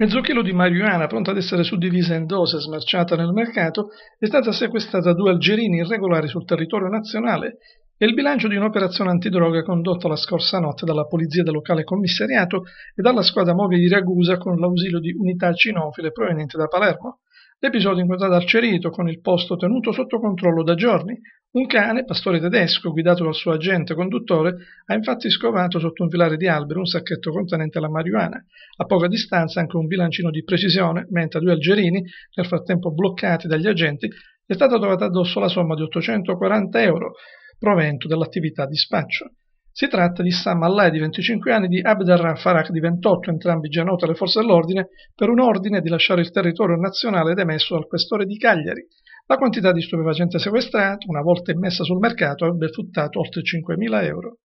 Mezzo chilo di marijuana, pronta ad essere suddivisa in dose e smerciata nel mercato, è stata sequestrata da due algerini irregolari sul territorio nazionale e il bilancio di un'operazione antidroga condotta la scorsa notte dalla Polizia del locale commissariato e dalla squadra mobile di Ragusa con l'ausilio di unità cinofile provenienti da Palermo. L'episodio incontrato al Cerito, con il posto tenuto sotto controllo da giorni, un cane, pastore tedesco, guidato dal suo agente conduttore, ha infatti scovato sotto un filare di albero un sacchetto contenente la marijuana, a poca distanza anche un bilancino di precisione, mentre due algerini, nel frattempo bloccati dagli agenti, è stata trovata addosso la somma di 840 euro, provento dell'attività di spaccio. Si tratta di Sam Allai di 25 anni e di Abdar Farak di 28, entrambi già noti alle forze dell'ordine, per un ordine di lasciare il territorio nazionale ed emesso dal questore di Cagliari, la quantità di stupefacente sequestrata, una volta immessa sul mercato, avrebbe fruttato oltre 5.000 euro.